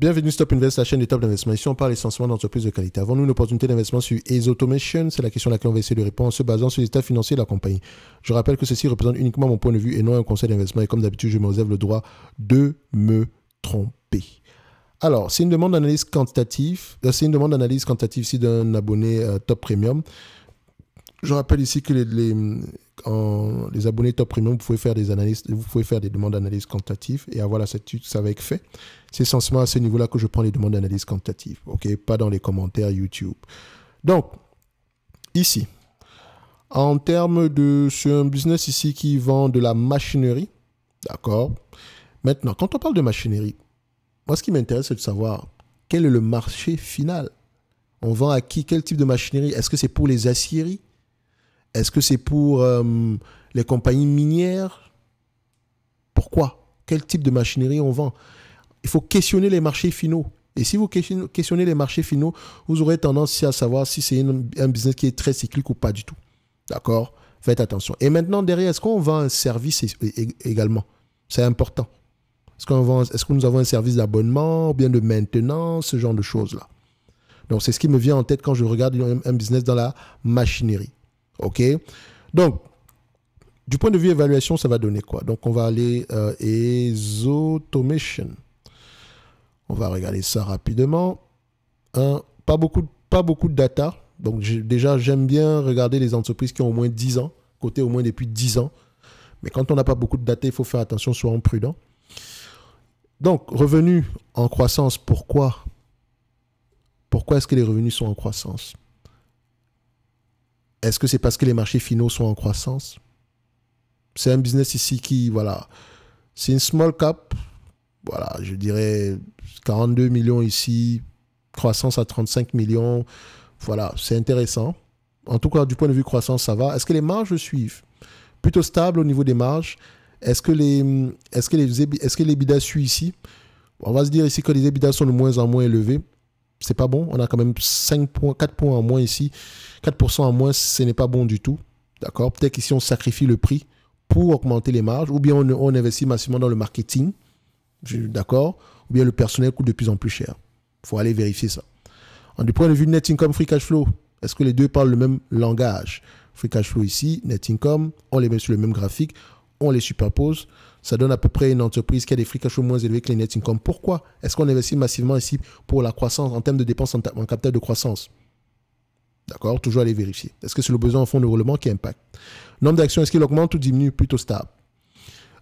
Bienvenue Stop Invest, la chaîne des top d'investissement. Ici, on parle essentiellement d'entreprises de qualité. Avons-nous une opportunité d'investissement sur Automation C'est la question à laquelle on va essayer de répondre en se basant sur l'état financier de la compagnie. Je rappelle que ceci représente uniquement mon point de vue et non un conseil d'investissement. Et comme d'habitude, je me réserve le droit de me tromper. Alors, c'est une demande d'analyse quantitative. Euh, c'est une demande d'analyse quantitative ici d'un abonné euh, top premium je rappelle ici que les, abonnés top premium, vous pouvez faire des analyses, vous pouvez faire des demandes d'analyse quantitative et avoir la certitude que ça va être fait. C'est essentiellement à ce niveau-là que je prends les demandes d'analyse quantitative, ok Pas dans les commentaires YouTube. Donc, ici, en termes de, c'est un business ici qui vend de la machinerie, d'accord Maintenant, quand on parle de machinerie, moi, ce qui m'intéresse, c'est de savoir quel est le marché final. On vend à qui Quel type de machinerie Est-ce que c'est pour les aciéries est-ce que c'est pour euh, les compagnies minières Pourquoi Quel type de machinerie on vend Il faut questionner les marchés finaux. Et si vous questionnez les marchés finaux, vous aurez tendance à savoir si c'est un business qui est très cyclique ou pas du tout. D'accord Faites attention. Et maintenant, derrière, est-ce qu'on vend un service également C'est important. Est-ce, qu'on vend, est-ce que nous avons un service d'abonnement ou bien de maintenance, ce genre de choses-là Donc, c'est ce qui me vient en tête quand je regarde un business dans la machinerie. OK Donc, du point de vue évaluation, ça va donner quoi Donc, on va aller euh, automation. On va regarder ça rapidement. pas, beaucoup, pas beaucoup de data. Donc, déjà, j'aime bien regarder les entreprises qui ont au moins 10 ans, côté au moins depuis 10 ans. Mais quand on n'a pas beaucoup de data, il faut faire attention, soyons prudents. Donc, revenus en croissance, pourquoi Pourquoi est-ce que les revenus sont en croissance est-ce que c'est parce que les marchés finaux sont en croissance C'est un business ici qui, voilà, c'est une small cap. Voilà, je dirais 42 millions ici, croissance à 35 millions. Voilà, c'est intéressant. En tout cas, du point de vue croissance, ça va. Est-ce que les marges suivent Plutôt stable au niveau des marges. Est-ce que les, est-ce que les, est-ce que les bidas suivent ici On va se dire ici que les bidas sont de moins en moins élevés c'est pas bon. On a quand même 5 points, 4 points en moins ici. 4% en moins, ce n'est pas bon du tout. D'accord Peut-être qu'ici, on sacrifie le prix pour augmenter les marges, ou bien on, investit massivement dans le marketing, d'accord Ou bien le personnel coûte de plus en plus cher. Il faut aller vérifier ça. En du point de vue net income, free cash flow, est-ce que les deux parlent le même langage Free cash flow ici, net income, on les met sur le même graphique, on les superpose. Ça donne à peu près une entreprise qui a des free cash moins élevés que les net income. Pourquoi est-ce qu'on investit massivement ici pour la croissance en termes de dépenses en, capital de croissance D'accord Toujours aller vérifier. Est-ce que c'est le besoin en fonds de roulement qui impacte Nombre d'actions, est-ce qu'il augmente ou diminue Plutôt stable.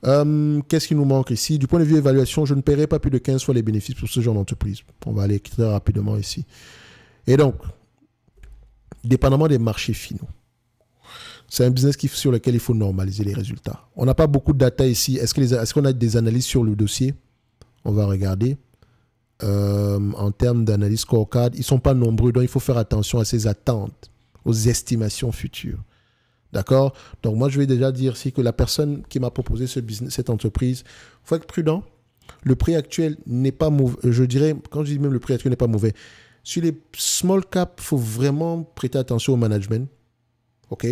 Hum, qu'est-ce qui nous manque ici Du point de vue évaluation, je ne paierai pas plus de 15 fois les bénéfices pour ce genre d'entreprise. On va aller très rapidement ici. Et donc, dépendamment des marchés finaux, c'est un business sur lequel il faut normaliser les résultats. On n'a pas beaucoup de data ici. Est-ce qu'on a des analyses sur le dossier On va regarder. Euh, en termes d'analyse scorecard, ils ne sont pas nombreux, donc il faut faire attention à ces attentes, aux estimations futures. D'accord Donc moi, je vais déjà dire si que la personne qui m'a proposé cette entreprise, il faut être prudent. Le prix actuel n'est pas mauvais. Je dirais, quand je dis même le prix actuel n'est pas mauvais, sur les small cap, il faut vraiment prêter attention au management. OK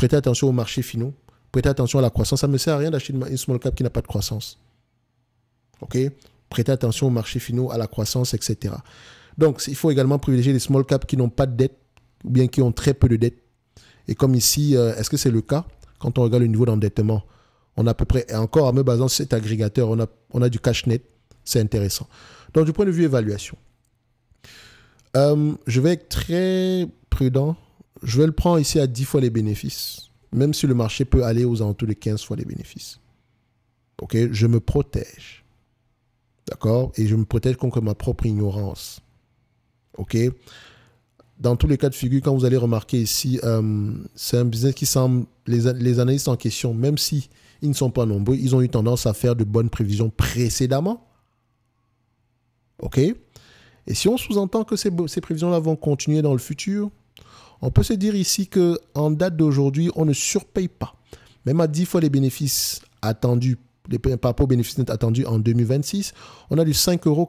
Prêtez attention aux marchés finaux. Prêtez attention à la croissance. Ça ne me sert à rien d'acheter une small cap qui n'a pas de croissance. OK Prêtez attention aux marchés finaux, à la croissance, etc. Donc, il faut également privilégier les small caps qui n'ont pas de dette ou bien qui ont très peu de dette. Et comme ici, euh, est-ce que c'est le cas quand on regarde le niveau d'endettement On a à peu près, et encore en me basant sur cet agrégateur, on a, on a du cash net. C'est intéressant. Donc, du point de vue évaluation, euh, je vais être très prudent je vais le prendre ici à 10 fois les bénéfices, même si le marché peut aller aux alentours de 15 fois les bénéfices. OK Je me protège. D'accord Et je me protège contre ma propre ignorance. OK Dans tous les cas de figure, quand vous allez remarquer ici, euh, c'est un business qui semble. Les, analystes en question, même si ils ne sont pas nombreux, ils ont eu tendance à faire de bonnes prévisions précédemment. OK Et si on sous-entend que ces, ces prévisions-là vont continuer dans le futur, on peut se dire ici que en date d'aujourd'hui, on ne surpaye pas, même à 10 fois les bénéfices attendus les, par rapport aux bénéfices attendus en 2026, on a du 5,47 euros.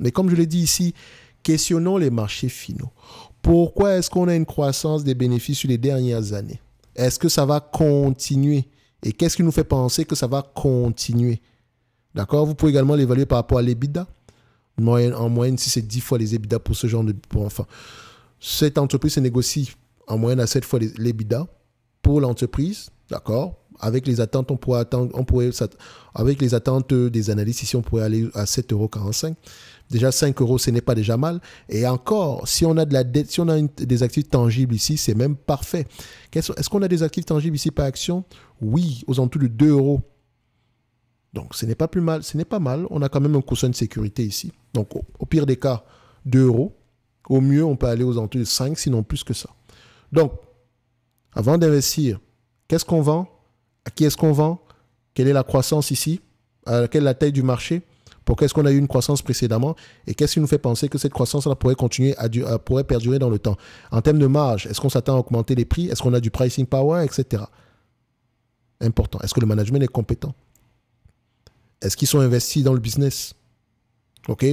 Mais comme je l'ai dit ici, questionnons les marchés finaux. Pourquoi est-ce qu'on a une croissance des bénéfices sur les dernières années Est-ce que ça va continuer Et qu'est-ce qui nous fait penser que ça va continuer D'accord Vous pouvez également l'évaluer par rapport à l'EBITDA. En moyenne, si c'est 10 fois les EBITDA pour ce genre de... Pour, enfin, cette entreprise se négocie en moyenne à 7 fois les, pour l'entreprise, d'accord avec les attentes, on pourrait avec les attentes des analystes ici, on pourrait aller à 7,45 euros. Déjà 5 euros, ce n'est pas déjà mal. Et encore, si on a de la dette, si on a des actifs tangibles ici, c'est même parfait. Est-ce qu'on a des actifs tangibles ici par action Oui, aux alentours de 2 euros. Donc ce n'est pas plus mal, ce n'est pas mal. On a quand même un coussin de sécurité ici. Donc au, pire des cas, 2 euros. Au mieux, on peut aller aux alentours de 5, sinon plus que ça. Donc, avant d'investir, qu'est-ce qu'on vend À qui est-ce qu'on vend Quelle est la croissance ici Quelle est la taille du marché Pourquoi est-ce qu'on a eu une croissance précédemment Et qu'est-ce qui nous fait penser que cette croissance-là pourrait continuer, à, pourrait perdurer dans le temps En termes de marge, est-ce qu'on s'attend à augmenter les prix Est-ce qu'on a du pricing power, etc. Important. Est-ce que le management est compétent Est-ce qu'ils sont investis dans le business Ok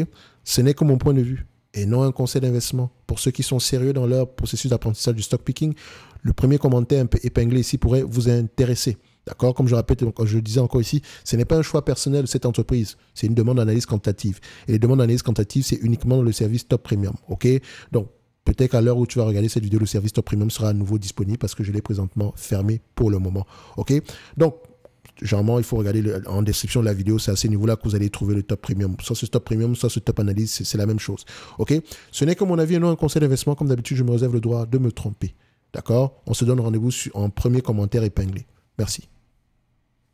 Ce n'est que mon point de vue et non un conseil d'investissement. Pour ceux qui sont sérieux dans leur processus d'apprentissage du stock picking, le premier commentaire un peu épinglé ici pourrait vous intéresser. D'accord Comme je répète, je le disais encore ici, ce n'est pas un choix personnel de cette entreprise. C'est une demande d'analyse quantitative. Et les demandes d'analyse quantitative, c'est uniquement dans le service top premium. OK Donc, peut-être qu'à l'heure où tu vas regarder cette vidéo, le service top premium sera à nouveau disponible parce que je l'ai présentement fermé pour le moment. OK Donc, Généralement, il faut regarder en description de la vidéo, c'est à ce niveau-là que vous allez trouver le top premium. Soit ce top premium, soit ce top analyse, c'est la même chose. OK Ce n'est que mon avis et non un conseil d'investissement. Comme d'habitude, je me réserve le droit de me tromper. D'accord On se donne rendez-vous en premier commentaire épinglé. Merci.